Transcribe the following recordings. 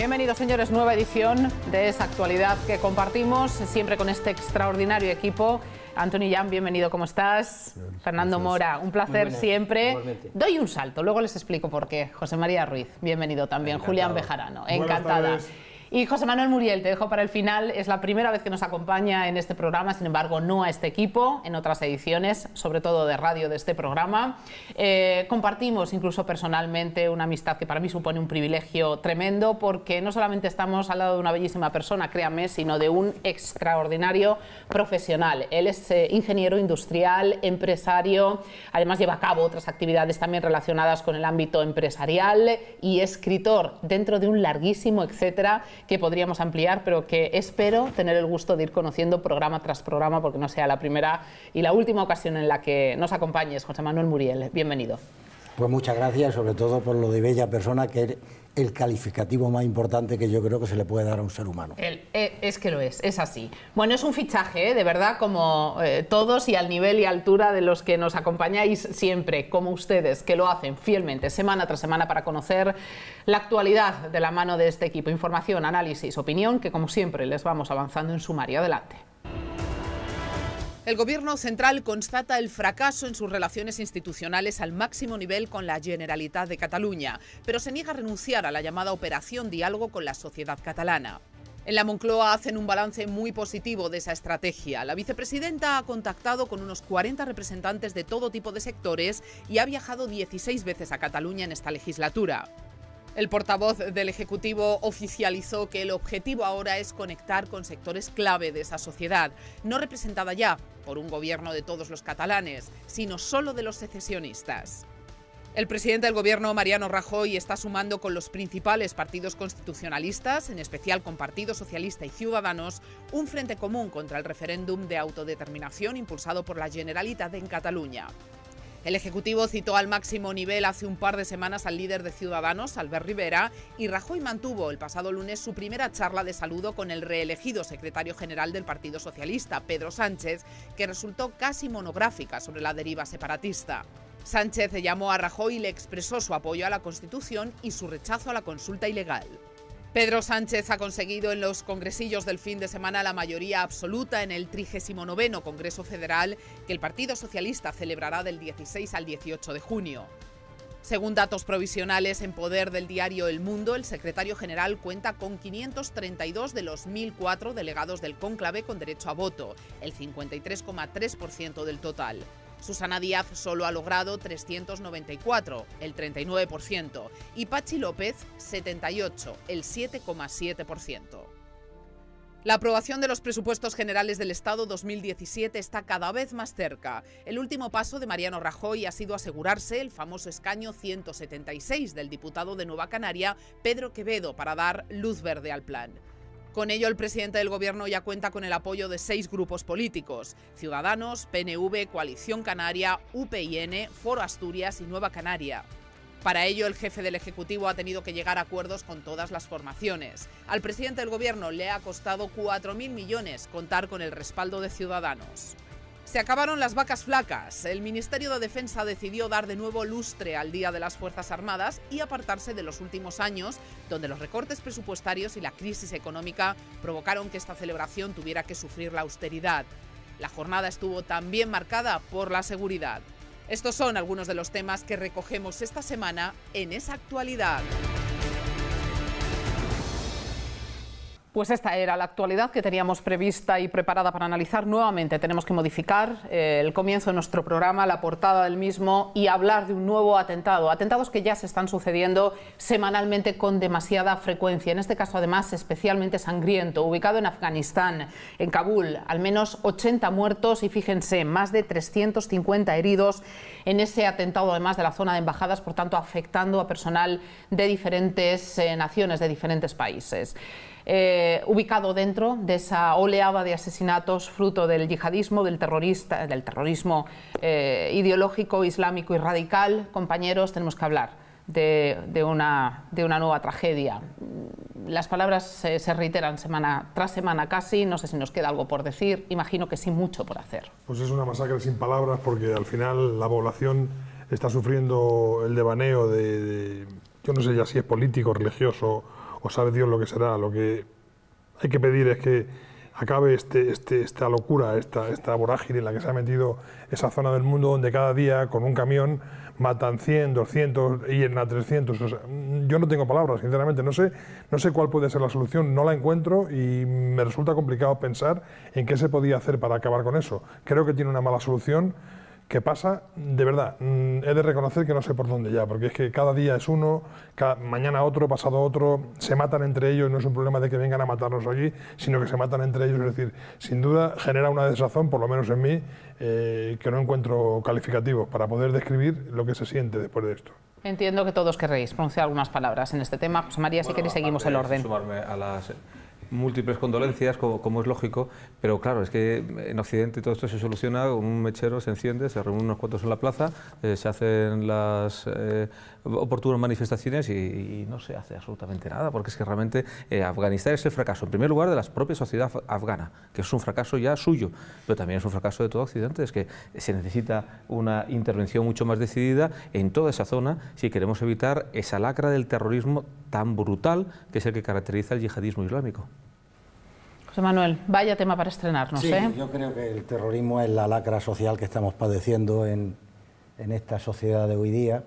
Bienvenidos, señores, nueva edición de esa actualidad que compartimos, siempre con este extraordinario equipo. Anthony Jan, bienvenido, ¿cómo estás? Fernando Mora, un placer siempre. Doy un salto, luego les explico por qué. José María Ruiz, bienvenido también. Julián Bejarano, encantada. Y José Manuel Muriel, te dejo para el final. Es la primera vez que nos acompaña en este programa, sin embargo, no a este equipo, en otras ediciones, sobre todo de radio de este programa. Eh, compartimos incluso personalmente una amistad que para mí supone un privilegio tremendo, porque no solamente estamos al lado de una bellísima persona, créame, sino de un extraordinario profesional. Él es eh, ingeniero industrial, empresario, además lleva a cabo otras actividades también relacionadas con el ámbito empresarial y escritor dentro de un larguísimo etcétera que podríamos ampliar, pero que espero tener el gusto de ir conociendo programa tras programa, porque no sea la primera y la última ocasión en la que nos acompañes, José Manuel Muriel. Bienvenido. Pues muchas gracias, sobre todo por lo de bella persona que el calificativo más importante que yo creo que se le puede dar a un ser humano. Eh, es que lo es, es así. Bueno, es un fichaje, ¿eh? de verdad, como eh, todos y al nivel y altura de los que nos acompañáis siempre, como ustedes, que lo hacen fielmente, semana tras semana, para conocer la actualidad de la mano de este equipo. Información, análisis, opinión, que como siempre les vamos avanzando en sumario. Adelante. El Gobierno central constata el fracaso en sus relaciones institucionales al máximo nivel con la Generalitat de Cataluña, pero se niega a renunciar a la llamada operación diálogo con la sociedad catalana. En la Moncloa hacen un balance muy positivo de esa estrategia. La vicepresidenta ha contactado con unos 40 representantes de todo tipo de sectores y ha viajado 16 veces a Cataluña en esta legislatura. El portavoz del Ejecutivo oficializó que el objetivo ahora es conectar con sectores clave de esa sociedad, no representada ya por un gobierno de todos los catalanes, sino solo de los secesionistas. El presidente del gobierno, Mariano Rajoy, está sumando con los principales partidos constitucionalistas, en especial con Partido Socialista y Ciudadanos, un frente común contra el referéndum de autodeterminación impulsado por la Generalitat en Cataluña. El Ejecutivo citó al máximo nivel hace un par de semanas al líder de Ciudadanos, Albert Rivera, y Rajoy mantuvo el pasado lunes su primera charla de saludo con el reelegido secretario general del Partido Socialista, Pedro Sánchez, que resultó casi monográfica sobre la deriva separatista. Sánchez llamó a Rajoy y le expresó su apoyo a la Constitución y su rechazo a la consulta ilegal. Pedro Sánchez ha conseguido en los congresillos del fin de semana la mayoría absoluta en el 39 Congreso Federal que el Partido Socialista celebrará del 16 al 18 de junio. Según datos provisionales en poder del diario El Mundo, el secretario general cuenta con 532 de los 1.004 delegados del cónclave con derecho a voto, el 53,3% del total. Susana Díaz solo ha logrado 394, el 39%, y Pachi López 78, el 7,7%. La aprobación de los presupuestos generales del Estado 2017 está cada vez más cerca. El último paso de Mariano Rajoy ha sido asegurarse el famoso escaño 176 del diputado de Nueva Canaria, Pedro Quevedo, para dar luz verde al plan. Con ello, el presidente del gobierno ya cuenta con el apoyo de seis grupos políticos: Ciudadanos, PNV, Coalición Canaria, UPN, Foro Asturias y Nueva Canaria. Para ello, el jefe del Ejecutivo ha tenido que llegar a acuerdos con todas las formaciones. Al presidente del gobierno le ha costado 4.000 millones contar con el respaldo de Ciudadanos. Se acabaron las vacas flacas. El Ministerio de Defensa decidió dar de nuevo lustre al Día de las Fuerzas Armadas y apartarse de los últimos años, donde los recortes presupuestarios y la crisis económica provocaron que esta celebración tuviera que sufrir la austeridad. La jornada estuvo también marcada por la seguridad. Estos son algunos de los temas que recogemos esta semana en esa actualidad. Pues esta era la actualidad que teníamos prevista y preparada para analizar. Nuevamente tenemos que modificar eh, el comienzo de nuestro programa, la portada del mismo y hablar de un nuevo atentado. Atentados que ya se están sucediendo semanalmente con demasiada frecuencia. En este caso, además, especialmente sangriento, ubicado en Afganistán, en Kabul. Al menos 80 muertos y fíjense, más de 350 heridos en ese atentado, además de la zona de embajadas, por tanto, afectando a personal de diferentes eh, naciones, de diferentes países. Eh, ubicado dentro de esa oleada de asesinatos fruto del yihadismo, del, terrorista, del terrorismo eh, ideológico, islámico y radical. Compañeros, tenemos que hablar de, de, una, de una, nueva tragedia. Las palabras se, reiteran semana tras semana casi, no sé si nos queda algo por decir, imagino que sí mucho por hacer. Pues es una masacre sin palabras porque al final la población está sufriendo el devaneo de yo no sé ya si es político, religioso, o sabe Dios lo que será. Lo que hay que pedir es que acabe este, este, esta locura, esta, esta vorágine en la que se ha metido esa zona del mundo donde cada día con un camión matan 100, 200 y en la 300. yo no tengo palabras, sinceramente, no sé, no sé cuál puede ser la solución, no la encuentro y me resulta complicado pensar en qué se podía hacer para acabar con eso. Creo que tiene una mala solución ¿Qué pasa, de verdad, mm, he de reconocer que no sé por dónde ya, porque es que cada día es uno, mañana otro, pasado otro, se matan entre ellos, no es un problema de que vengan a matarnos allí, sino que se matan entre ellos, es decir, sin duda genera una desazón, por lo menos en mí, eh, que no encuentro calificativo para poder describir lo que se siente después de esto. Entiendo que todos querréis pronunciar algunas palabras en este tema. José María, si queréis seguimos el orden múltiples condolencias, como, es lógico, pero claro, es que en Occidente todo esto se soluciona con un mechero, se enciende, se reúnen unos cuantos en la plaza, eh, se hacen las eh, oportunas manifestaciones y, no se hace absolutamente nada, porque es que realmente eh, Afganistán es el fracaso, en primer lugar, de la propia sociedad afgana, que es un fracaso ya suyo, pero también es un fracaso de todo Occidente, es que se necesita una intervención mucho más decidida en toda esa zona si queremos evitar esa lacra del terrorismo tan brutal que es el que caracteriza el yihadismo islámico. José Manuel, vaya tema para estrenarnos. Sí, ¿eh? yo creo que el terrorismo es la lacra social que estamos padeciendo en, esta sociedad de hoy día.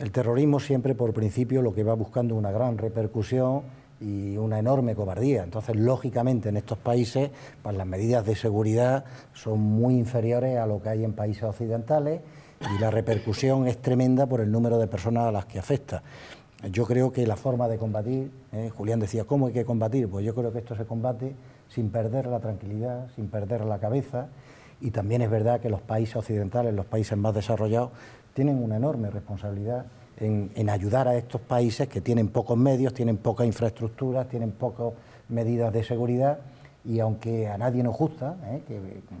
El terrorismo siempre, por principio, lo que va buscando una gran repercusión y una enorme cobardía. Entonces, lógicamente, en estos países, pues, las medidas de seguridad son muy inferiores a lo que hay en países occidentales y la repercusión es tremenda por el número de personas a las que afecta. Yo creo que la forma de combatir, ¿eh? Julián decía, ¿cómo hay que combatir? Pues yo creo que esto se combate sin perder la tranquilidad, sin perder la cabeza. Y también es verdad que los países occidentales, los países más desarrollados, tienen una enorme responsabilidad en, ayudar a estos países que tienen pocos medios, tienen pocas infraestructuras, tienen pocas medidas de seguridad. Y aunque a nadie nos gusta ¿eh?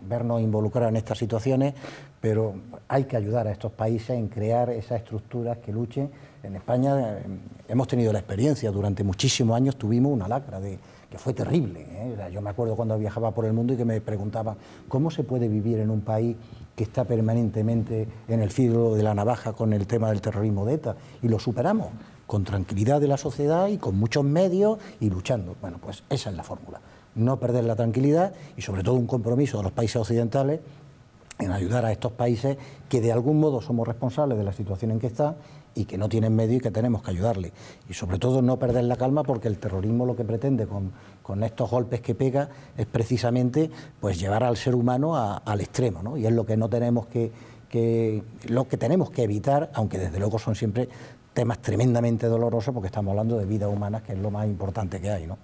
vernos involucrados en estas situaciones, pero hay que ayudar a estos países en crear esas estructuras que luchen en España eh, hemos tenido la experiencia, durante muchísimos años tuvimos una lacra de, que fue terrible. ¿eh? yo me acuerdo cuando viajaba por el mundo y que me preguntaban cómo se puede vivir en un país que está permanentemente en el filo de la navaja con el tema del terrorismo de ETA. Y lo superamos con tranquilidad de la sociedad y con muchos medios y luchando. Bueno, pues esa es la fórmula. No perder la tranquilidad y sobre todo un compromiso de los países occidentales en ayudar a estos países que de algún modo somos responsables de la situación en que está y que no tienen medio y que tenemos que ayudarle. Y sobre todo no perder la calma porque el terrorismo lo que pretende con, con estos golpes que pega es precisamente pues llevar al ser humano al extremo, Y es lo que no tenemos que, que lo que tenemos que evitar, aunque desde luego son siempre temas tremendamente dolorosos porque estamos hablando de vidas humanas, que es lo más importante que hay, ¿no?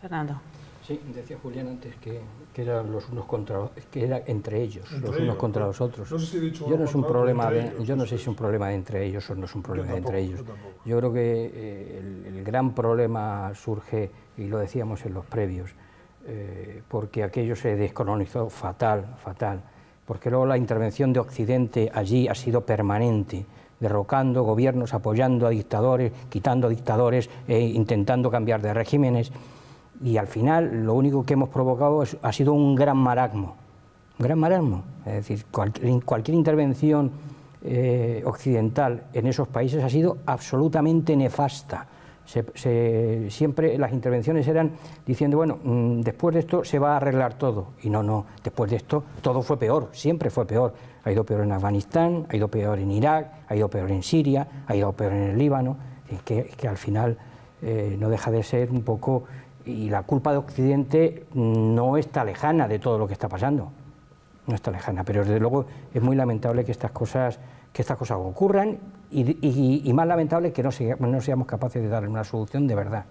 Fernando. Sí, decía Julián antes que, que eran los unos contra que era entre ellos, los unos contra los otros. yo no es un problema de, yo no sé si es un problema entre ellos o no es un problema entre ellos. Yo, creo que eh, el, gran problema surge y lo decíamos en los previos, eh, porque aquello se descolonizó fatal, fatal, porque luego la intervención de Occidente allí ha sido permanente derrocando gobiernos, apoyando a dictadores, quitando dictadores, e intentando cambiar de regímenes y al final lo único que hemos provocado ha sido un gran maragmo. un gran marasmo. Es decir, cualquier, cualquier intervención eh, occidental en esos países ha sido absolutamente nefasta. Se, se, siempre las intervenciones eran diciendo, bueno, mm, después de esto se va a arreglar todo. Y no, no, después de esto todo fue peor, siempre fue peor. Ha ido peor en Afganistán, ha ido peor en Irak, ha ido peor en Siria, ha ido peor en el Líbano. Es que, al final eh, no deja de ser un poco y la culpa de Occidente no está lejana de todo lo que está pasando. No está lejana, pero desde luego es muy lamentable que estas cosas, que estas cosas ocurran y, más lamentable que no, se, no seamos capaces de darle una solución de verdad.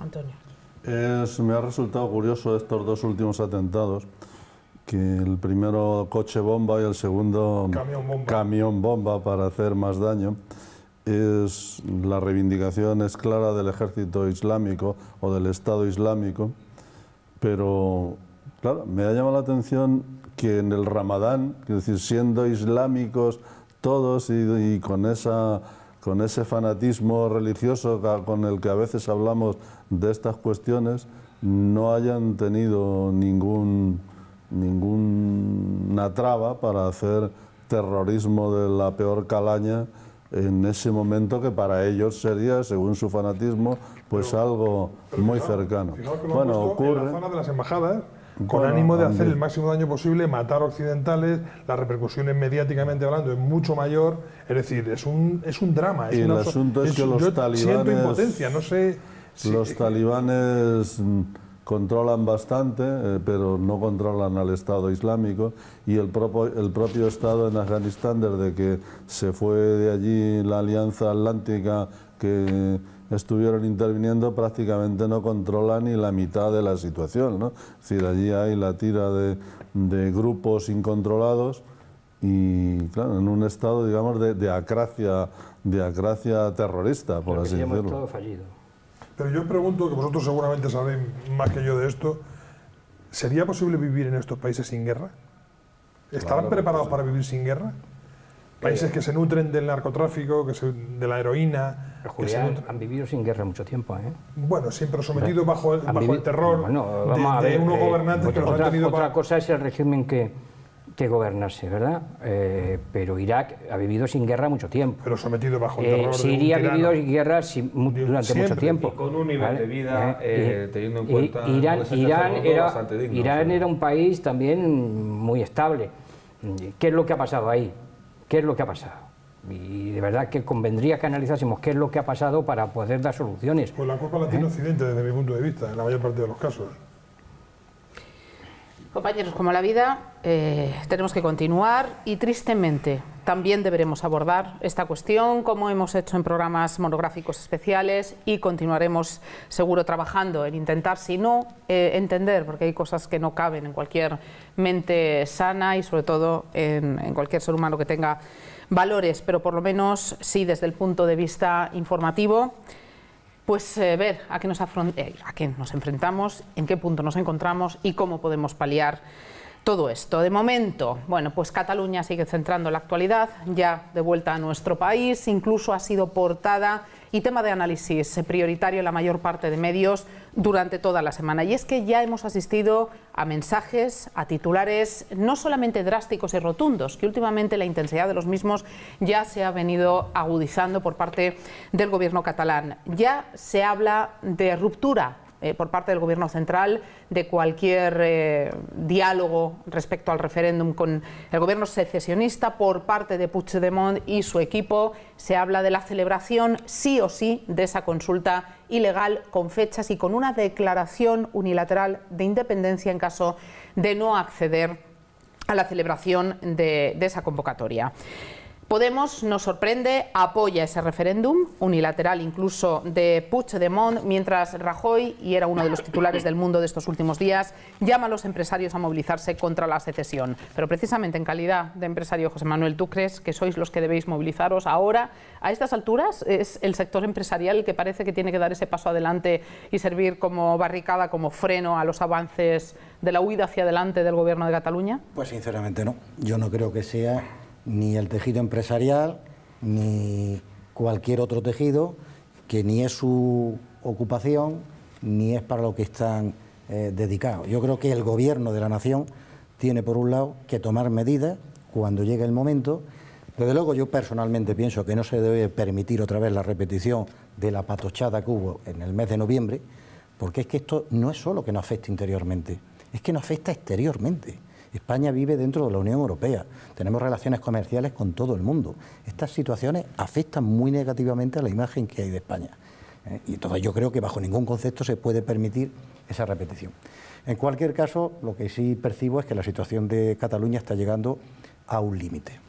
Antonio. Eh, me ha resultado curioso estos dos últimos atentados, que el primero coche bomba y el segundo camión bomba para hacer más daño es la reivindicación es clara del ejército islámico o del Estado islámico, pero claro, me ha llamado la atención que en el Ramadán, es decir, siendo islámicos todos y, con esa con ese fanatismo religioso con el que a veces hablamos de estas cuestiones, no hayan tenido ningún, ninguna traba para hacer terrorismo de la peor calaña en ese momento que para ellos sería, según su fanatismo, pues algo muy cercano. bueno, ocurre en la zona de las embajadas con ánimo de hacer el máximo daño posible, matar occidentales, las repercusiones mediáticamente hablando es mucho mayor, es decir, es un es un drama. y el asunto es, que los yo talibanes, siento impotencia, no sé. los talibanes mm, controlan bastante, eh, pero no controlan al Estado Islámico y el, propio el propio Estado en Afganistán, desde que se fue de allí la Alianza Atlántica que estuvieron interviniendo, prácticamente no controla ni la mitad de la situación. ¿no? Es decir, allí hay la tira de, de grupos incontrolados y, claro, en un estado, digamos, de, de acracia, de acracia terrorista, por así decirlo. Pero yo pregunto, que vosotros seguramente sabéis más que yo de esto, ¿sería posible vivir en estos países sin guerra? ¿Estarán preparados para vivir sin guerra? Países eh. que se nutren del narcotráfico, que de la heroína. Eh, han vivido sin guerra mucho tiempo. ¿eh? Bueno, siempre sometidos bajo, el, terror de, unos eh, gobernantes que los han tenido. para... cosa es el régimen que, que gobernarse, ¿verdad? Eh, pero Irak ha vivido sin guerra mucho tiempo. Pero sometido bajo el eh, terror eh, Siria ha vivido sin guerra durante mucho tiempo. Y con un nivel de vida, eh, teniendo en cuenta... Irán, Irán, era, Irán era un país también muy estable. ¿Qué es lo que ha pasado ahí? ¿Qué es lo que ha pasado? y de verdad que convendría que analizásemos qué es lo que ha pasado para poder dar soluciones. Pues la Copa Latino Occidente, desde mi punto de vista, en la mayor parte de los casos. Compañeros, como la vida, eh, tenemos que continuar y tristemente también deberemos abordar esta cuestión, como hemos hecho en programas monográficos especiales y continuaremos seguro trabajando en intentar, si no, eh, entender, porque hay cosas que no caben en cualquier mente sana y sobre todo en cualquier ser humano que tenga valores, pero por lo menos sí desde el punto de vista informativo pues eh, ver a qué, nos eh, a qué nos enfrentamos, en qué punto nos encontramos y cómo podemos paliar todo esto. De momento, bueno, pues Cataluña sigue centrando la actualidad, ya de vuelta a nuestro país, incluso ha sido portada y tema de análisis prioritario en la mayor parte de medios durante toda la semana. Y es que ya hemos asistido a mensajes, a titulares no solamente drásticos y rotundos, que últimamente la intensidad de los mismos ya se ha venido agudizando por parte del gobierno catalán. Ya se habla de ruptura eh, por parte del Gobierno central de cualquier eh, diálogo respecto al referéndum con el Gobierno secesionista por parte de Puigdemont y su equipo. Se habla de la celebración sí o sí de esa consulta ilegal con fechas y con una declaración unilateral de independencia en caso de no acceder a la celebración de esa convocatoria. Podemos nos sorprende, apoya ese referéndum unilateral incluso de Puigdemont, mientras Rajoy, y era uno de los titulares del mundo de estos últimos días, llama a los empresarios a movilizarse contra la secesión. Pero precisamente en calidad de empresario, José Manuel, ¿tú crees que sois los que debéis movilizaros ahora? A estas alturas es el sector empresarial el que parece que tiene que dar ese paso adelante y servir como barricada, como freno a los avances de la huida hacia adelante del gobierno de Cataluña? Pues sinceramente no. Yo no creo que sea ni el tejido empresarial, ni cualquier otro tejido, que ni es su ocupación, ni es para lo que están eh, dedicados. Yo creo que el gobierno de la nación tiene, por un lado, que tomar medidas cuando llegue el momento. Desde luego yo personalmente pienso que no se debe permitir otra vez la repetición de la patochada que hubo en el mes de noviembre, porque es que esto no es solo que nos afecta interiormente, es que nos afecta exteriormente. España vive dentro de la Unión Europea, tenemos relaciones comerciales con todo el mundo. Estas situaciones afectan muy negativamente a la imagen que hay de España. ¿eh? Y entonces yo creo que bajo ningún concepto se puede permitir esa repetición. En cualquier caso, lo que sí percibo es que la situación de Cataluña está llegando a un límite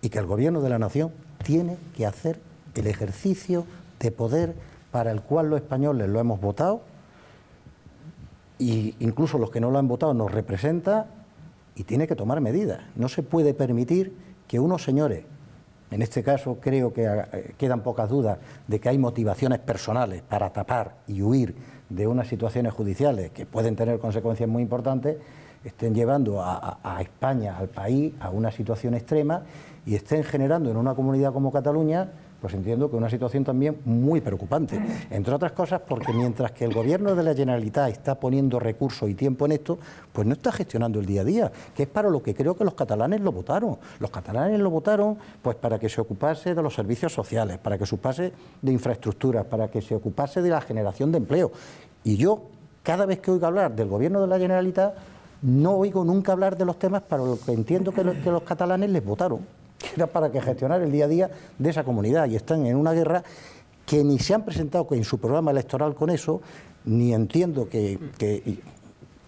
y que el gobierno de la nación tiene que hacer el ejercicio de poder para el cual los españoles lo hemos votado y incluso los que no lo han votado nos representa y tiene que tomar medidas. No se puede permitir que unos señores, en este caso creo que ah, eh, quedan pocas dudas de que hay motivaciones personales para tapar y huir de unas situaciones judiciales que pueden tener consecuencias muy importantes, estén llevando a España, al país, a una situación extrema y estén generando en una comunidad como Cataluña pues entiendo que una situación también muy preocupante. Entre otras cosas porque mientras que el gobierno de la Generalitat está poniendo recursos y tiempo en esto, pues no está gestionando el día a día, que es para lo que creo que los catalanes lo votaron. Los catalanes lo votaron pues para que se ocupase de los servicios sociales, para que se ocupase de infraestructuras, para que se ocupase de la generación de empleo. Y yo, cada vez que oigo hablar del gobierno de la Generalitat, no oigo nunca hablar de los temas para lo que entiendo que los catalanes les votaron era para que gestionar el día a día de esa comunidad y están en una guerra que ni se han presentado en su programa electoral con eso, ni entiendo que... Eh,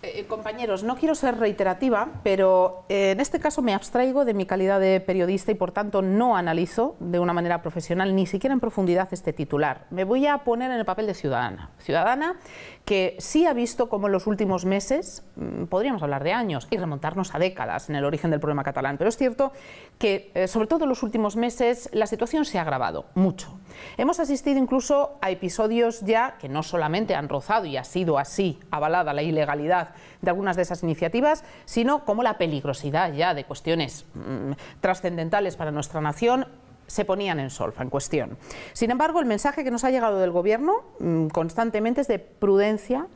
eh, compañeros, no quiero ser reiterativa, pero eh, en este caso me abstraigo de mi calidad de periodista y por tanto no analizo de una manera profesional, ni siquiera en profundidad, este titular. Me voy a poner en el papel de ciudadana. Ciudadana que sí ha visto cómo en los últimos meses, mm, podríamos hablar de años y remontarnos a décadas en el origen del problema catalán, pero es cierto que, eh, sobre todo en los últimos meses, la situación se ha agravado mucho. Hemos asistido incluso a episodios ya que no solamente han rozado, y ha sido así avalada la ilegalidad de algunas de esas iniciativas, sino como la peligrosidad ya de cuestiones mm, trascendentales para nuestra nación se ponían en solfa en cuestión. Sin embargo, el mensaje que nos ha llegado del Gobierno mm, constantemente es de prudencia,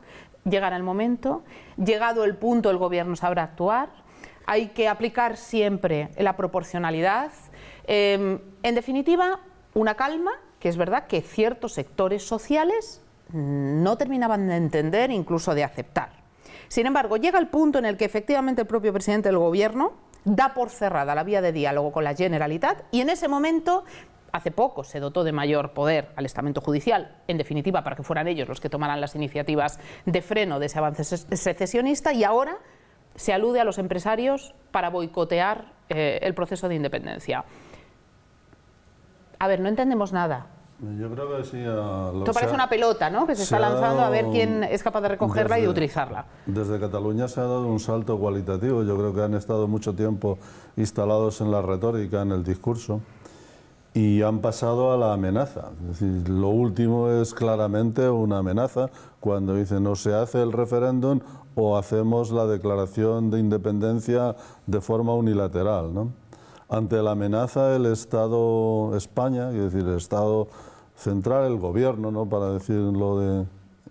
llegará el momento, llegado el punto el Gobierno sabrá actuar, hay que aplicar siempre la proporcionalidad, em, en definitiva, una calma, que es verdad que ciertos sectores sociales mm, no terminaban de entender, incluso de aceptar. Sin embargo, llega el punto en el que efectivamente el propio presidente del Gobierno da por cerrada la vía de diálogo con la Generalitat y en ese momento hace poco se dotó de mayor poder al estamento judicial, en definitiva para que fueran ellos los que tomaran las iniciativas de freno de ese avance secesionista y ahora se alude a los empresarios para boicotear eh, el proceso de independencia. A ver, no entendemos nada. Yo creo que sí. Esto parece una pelota, ¿no? Que se, está lanzando a ver quién es capaz de recogerla y utilizarla. Desde Cataluña se ha dado un salto cualitativo. Yo creo que han estado mucho tiempo instalados en la retórica, en el discurso, y han pasado a la amenaza. Es decir, lo último es claramente una amenaza cuando dicen no se hace el referéndum o hacemos la declaración de independencia de forma unilateral, ¿no? Ante la amenaza, el Estado España, es decir, el Estado ...centrar el gobierno, ¿no? para decirlo de,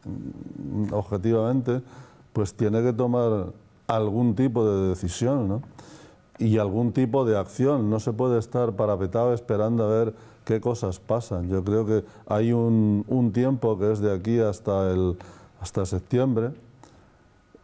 mm, objetivamente, pues tiene que tomar algún tipo de decisión ¿no? y algún tipo de acción. No se puede estar parapetado esperando a ver qué cosas pasan. Yo creo que hay un, un tiempo que es de aquí hasta, el, hasta septiembre,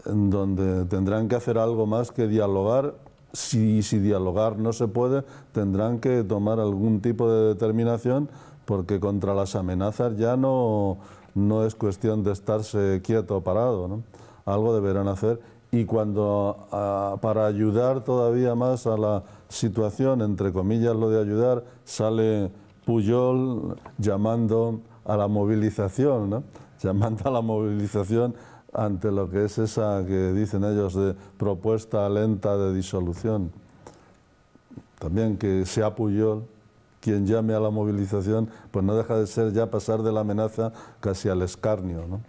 en donde tendrán que hacer algo más que dialogar. Si, si dialogar no se puede, tendrán que tomar algún tipo de determinación porque contra las amenazas ya no, no es cuestión de estarse quieto o parado, ¿no? algo deberán hacer y cuando ah, para ayudar todavía más a la situación, entre comillas lo de ayudar, sale Puyol llamando a la movilización, ¿no? llamando a la movilización ante lo que es esa que dicen ellos de propuesta lenta de disolución. También que sea Puyol quien llame a la movilización, pues no deja de ser ya pasar de la amenaza casi al escarnio. ¿no?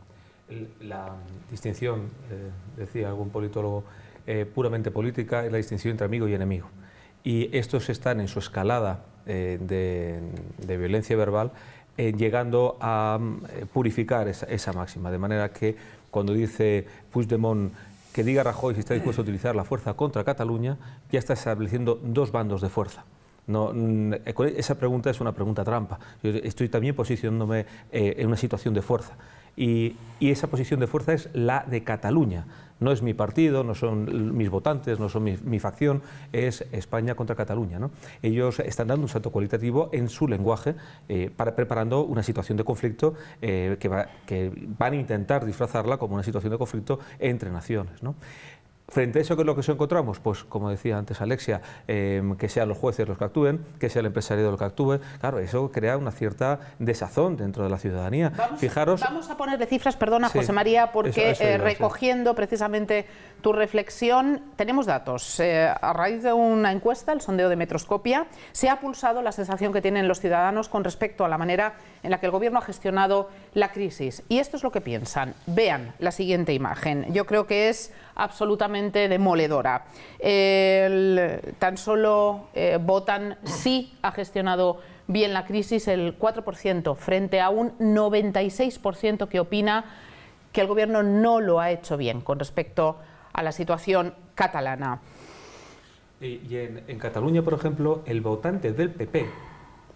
La distinción, eh, decía algún politólogo, eh, puramente política es la distinción entre amigo y enemigo. Y estos están en su escalada eh, de, violencia verbal llegando a mm, purificar esa, esa, máxima. De manera que cuando dice Puigdemont que diga Rajoy si está dispuesto a utilizar la fuerza contra Cataluña, ya está estableciendo dos bandos de fuerza. No, mm, eh, esa pregunta es una pregunta trampa. Yo estoy también posicionándome eh, en una situación de fuerza. Y, esa posición de fuerza es la de Cataluña. No es mi partido, no son mis votantes, no son mi, facción, es España contra Cataluña. Ellos están dando un salto cualitativo en su lenguaje, eh, para, preparando una situación de conflicto que, van a intentar disfrazarla como una situación de conflicto entre naciones. Frente a eso, ¿qué es lo que encontramos? Pues, como decía antes Alexia, em, que sean los jueces los que actúen, que sea el empresario los que actúe. Claro, eso crea una cierta desazón dentro de la ciudadanía. Vamos, Fijaros... Vamos a ponerle cifras, perdona, José María, porque eh, recogiendo precisamente tu reflexión, tenemos datos. Eh, a raíz de una encuesta, el sondeo de Metroscopia, se ha pulsado la sensación que tienen los ciudadanos con respecto a la manera en la que el Gobierno ha gestionado la crisis. Y esto es lo que piensan. Vean la siguiente imagen. Yo creo que es absolutamente demoledora. tan solo eh, votan sí ha gestionado bien la crisis el 4% frente a un 96% que opina que el gobierno no lo ha hecho bien con respecto a la situación catalana. Y, en, Cataluña, por ejemplo, el votante del PP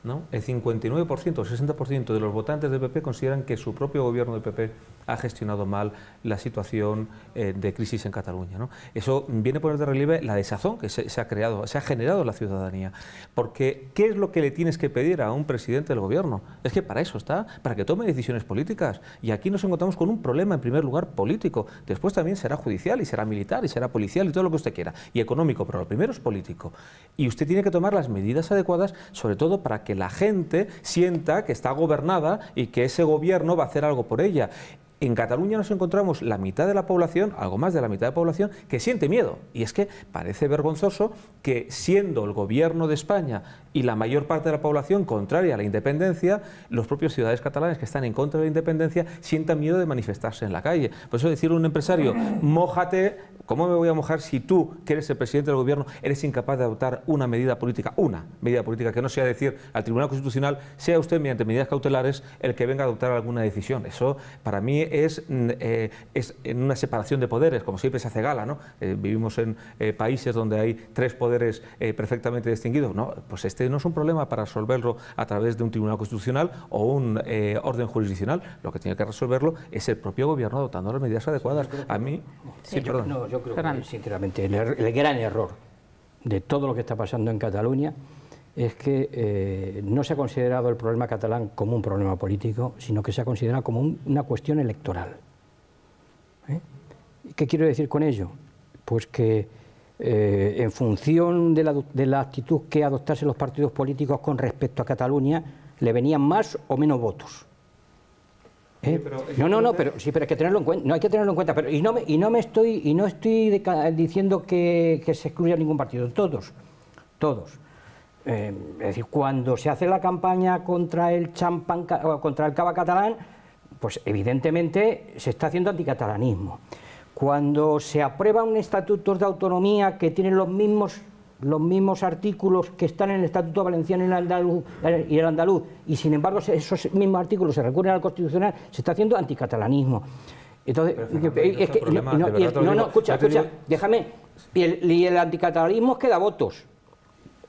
¿No? El 59%, el 60% de los votantes del PP consideran que su propio gobierno del PP ha gestionado mal la situación eh, de crisis en Cataluña. Eso viene a poner de relieve la desazón que se, ha creado, se ha generado en la ciudadanía. Porque, ¿qué es lo que le tienes que pedir a un presidente del gobierno? Es que para eso está, para que tome decisiones políticas. Y aquí nos encontramos con un problema, en primer lugar, político. Después también será judicial y será militar y será policial y todo lo que usted quiera. Y económico, pero lo primero es político. Y usted tiene que tomar las medidas adecuadas, sobre todo para que la gente sienta que está gobernada y que ese gobierno va a hacer algo por ella en Cataluña nos encontramos la mitad de la población, algo más de la mitad de la población, que siente miedo. Y es que parece vergonzoso que siendo el gobierno de España y la mayor parte de la población contraria a la independencia, los propios ciudades catalanes que están en contra de la independencia sientan miedo de manifestarse en la calle. Por eso decirle a un empresario, mojate, ¿cómo me voy a mojar si tú, que eres el presidente del gobierno, eres incapaz de adoptar una medida política, una medida política que no sea decir al Tribunal Constitucional, sea usted mediante medidas cautelares el que venga a adoptar alguna decisión? Eso para mí es, mm, eh, es en una separación de poderes, como siempre se hace gala, ¿no? Eh, vivimos en eh, países donde hay tres poderes perfectamente distinguidos, ¿no? Pues este no es un problema para resolverlo a través de un tribunal constitucional o un eh, orden jurisdiccional. Lo que tiene que resolverlo es el propio gobierno adoptando las medidas adecuadas. a mí, yo sinceramente, er, el, gran error de todo lo que está pasando en Cataluña es que eh, no se ha considerado el problema catalán como un problema político, sino que se ha considerado como una cuestión electoral. ¿Eh? ¿Qué quiero decir con ello? Pues que eh, en función de la, actitud que adoptase los partidos políticos con respecto a Cataluña, le venían más o menos votos. ¿Eh? no, no, no, pero sí, pero hay que tenerlo en cuenta. No hay que tenerlo en cuenta. Pero, y no me, estoy, y no estoy diciendo que, se excluya ningún partido. Todos, todos. Eh, es decir, cuando se hace la campaña contra el champán, contra el cava catalán, pues evidentemente se está haciendo anticatalanismo. Cuando se aprueba un estatuto de autonomía que tiene los mismos los mismos artículos que están en el Estatuto Valenciano y el Andaluz, y, el andaluz, y sin embargo esos mismos artículos se recurren al Constitucional, se está haciendo anticatalanismo. Entonces, no, no, escucha, escucha, déjame. Y el, y el anticatalanismo es que da votos.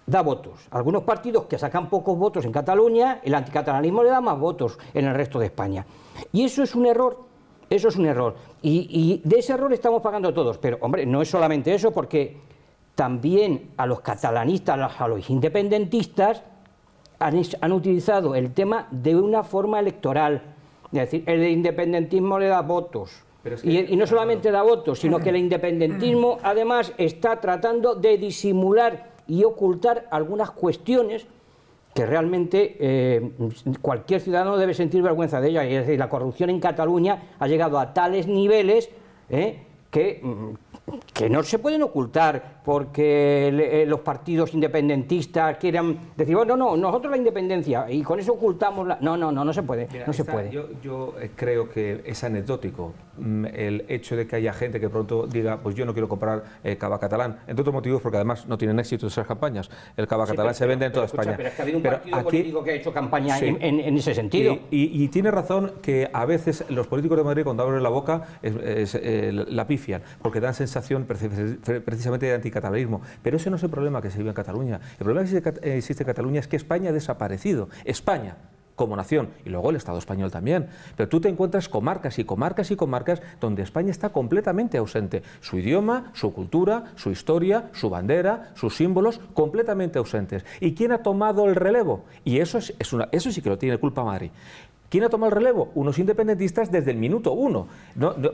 Da votos. Algunos partidos que sacan pocos votos en Cataluña, el anticatalanismo le da más votos en el resto de España. Y eso es un error eso es un error. Y, de ese error estamos pagando todos. Pero, hombre, no es solamente eso, porque también a los catalanistas, a los independentistas, han, utilizado el tema de una forma electoral. Es decir, el independentismo le da votos. y, no solamente da votos, sino que el independentismo además está tratando de disimular y ocultar algunas cuestiones que realmente eh, cualquier ciudadano debe sentir vergüenza de ella. Y es decir, la corrupción en Cataluña ha llegado a tales niveles eh, que, mm, que no se pueden ocultar porque eh, los partidos independentistas quieran decir, bueno, no, nosotros la independencia y con eso ocultamos la... No, no, no, no se puede, no se puede. Yo, eh, creo que es anecdótico mm, el hecho de que haya gente que pronto diga, pues yo no quiero comprar el eh, cava catalán, entre otros motivos porque además no tienen éxito esas campañas. El cava catalán se vende en toda España. Pero es que ha habido un partido político que ha hecho campaña en, ese sentido. Y, tiene razón que a veces los políticos de Madrid cuando abren la boca es, la pifian, porque dan sensación precisamente de anticapitalismo catalanismo. Pero ese no es el problema que se vive en Cataluña. El problema que existe en Cataluña es que España ha desaparecido. España como nación y luego el Estado español también. Pero tú te encuentras comarcas y comarcas y comarcas donde España está completamente ausente. Su idioma, su cultura, su historia, su bandera, sus símbolos, completamente ausentes. ¿Y quién ha tomado el relevo? Y eso, es, una, eso sí que lo tiene culpa Madrid. ¿Quién ha tomado el relevo? Unos independentistas desde el minuto uno.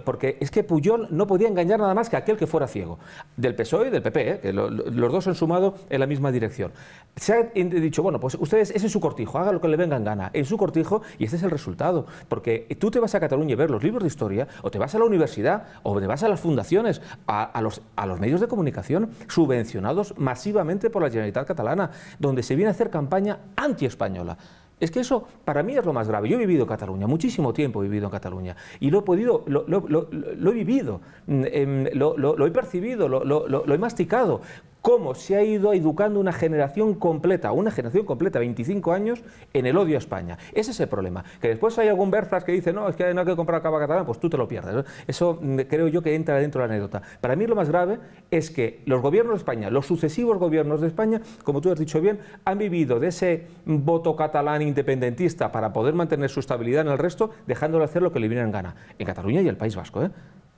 porque es que Puyol no podía engañar nada más que aquel que fuera ciego. Del PSOE y del PP, ¿eh? que los dos han sumado en la misma dirección. Se ha dicho, bueno, pues ustedes, ese es su cortijo, haga lo que le vengan gana. En su cortijo, y este es el resultado. Porque tú te vas a Cataluña y ver los libros de historia, o te vas a la universidad, o te vas a las fundaciones, a, los, a los medios de comunicación subvencionados masivamente por la Generalitat Catalana, donde se viene a hacer campaña anti-española. Es que eso para mí es lo más grave. Yo he vivido en Cataluña, muchísimo tiempo he vivido en Cataluña y lo he podido, lo, he vivido, mm, em, lo, he percibido, lo, he masticado cómo se ha ido educando una generación completa, una generación completa, 25 años, en el odio a España. Ese es el problema. Que después hay algún Berfras que dice, no, es que no hay que comprar cava catalana, pues tú te lo pierdes. Eso mm, creo yo que entra dentro de la anécdota. Para mí lo más grave es que los gobiernos de España, los sucesivos gobiernos de España, como tú has dicho bien, han vivido de ese voto catalán independentista para poder mantener su estabilidad en el resto, dejándole hacer lo que le viene en gana. En Cataluña y el País Vasco, ¿eh?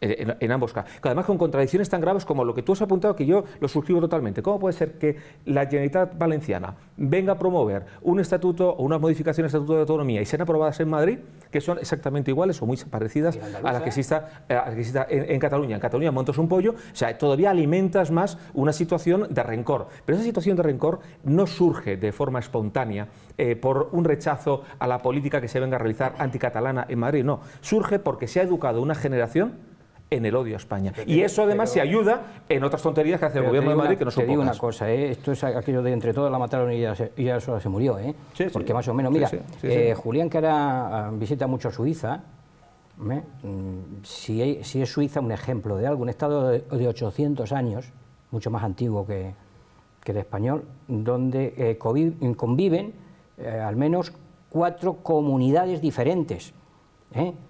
En, ambos casos. Además, con contradicciones tan graves como lo que tú has apuntado, que yo lo suscribo totalmente. ¿Cómo puede ser que la Generalitat Valenciana venga a promover un estatuto o una modificación del estatuto de autonomía y sean aprobadas en Madrid, que son exactamente iguales o muy parecidas ¿eh? Eh, a las que exista, la en, Cataluña? En Cataluña montas un pollo, o sea, todavía alimentas más una situación de rencor. Pero esa situación de rencor no surge de forma espontánea eh, por un rechazo a la política que se venga a realizar anticatalana en Madrid, no. Surge porque se ha educado una generación en el odio a España. y eso además se ayuda en otras tonterías que hace el gobierno de Madrid que no son Te digo una cosa, ¿eh? esto es aquello de entre todos la mataron y ya, se, se murió, ¿eh? porque más o menos, mira, eh, Julián que ahora ah, visita mucho Suiza, mm, si, es Suiza un ejemplo de algo, un estado de, 800 años, mucho más antiguo que, que el español, donde conviven al menos cuatro comunidades diferentes,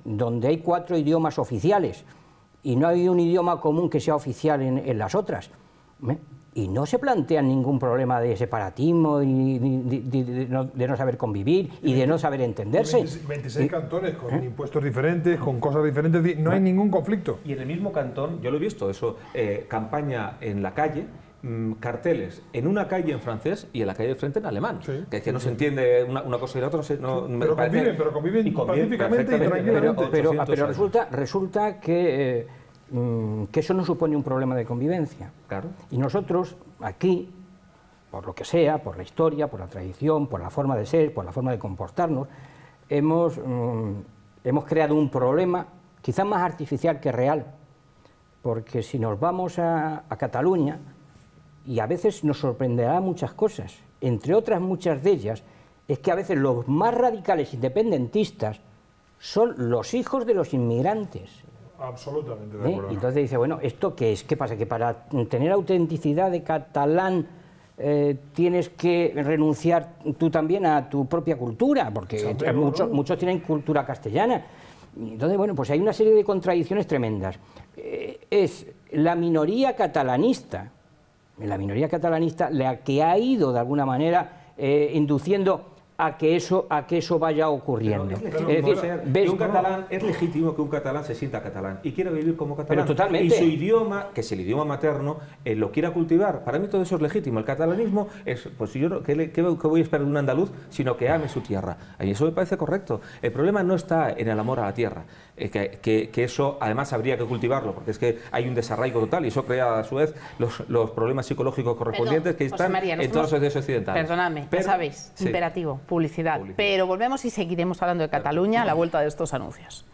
donde hay cuatro idiomas oficiales y no hay un idioma común que sea oficial en, en las otras. ¿eh? Y no se plantea ningún problema de separatismo, y, de, no, saber convivir y de no saber entenderse. 26 cantones con ¿eh? impuestos diferentes, con cosas diferentes, no, hay ningún conflicto. Y en el mismo cantón, yo lo he visto, eso, eh, campaña en la calle, Mm, carteles en una calle en francés y en la calle de frente en alemán. que, no se entiende una, cosa y la otra. pero, conviven, pero conviven, y conviven Pero, ah, resulta, resulta que, eh, mm, que eso no supone un problema de convivencia. Y nosotros aquí por lo que sea, por la historia, por la tradición, por la forma de ser, por la forma de comportarnos, hemos, mm, hemos creado un problema quizás más artificial que real, porque si nos vamos a, a Cataluña, y a veces nos sorprenderá muchas cosas. Entre otras muchas de ellas es que a veces los más radicales independentistas son los hijos de los inmigrantes. Absolutamente ¿Eh? Y entonces dice, bueno, ¿esto qué es? ¿Qué pasa? ¿Que para tener autenticidad de catalán eh, tienes que renunciar tú también a tu propia cultura? Porque muchos, muchos tienen cultura castellana. Entonces, bueno, pues hay una serie de contradicciones tremendas. Eh, es la minoría catalanista la minoría catalanista la que ha ido de alguna manera eh, induciendo a que eso, a que eso vaya ocurriendo. es, decir, un catalán, es legítimo que un catalán se sienta catalán y quiera vivir como catalán. Y su idioma, que es el idioma materno, eh, lo quiera cultivar. Para mí todo eso es legítimo. El catalanismo es, pues yo ¿qué, qué voy a esperar de un andaluz, sino que ame su tierra. A mí eso me parece correcto. El problema no está en el amor a la tierra, eh, que, eso además habría que cultivarlo, porque es que hay un desarraigo total y eso crea a su vez los, los problemas psicológicos correspondientes que están en todas las sociedades occidentales. Perdonadme, Pero, sabéis, imperativo publicidad. Pero volvemos y seguiremos hablando de Cataluña a la vuelta de estos anuncios.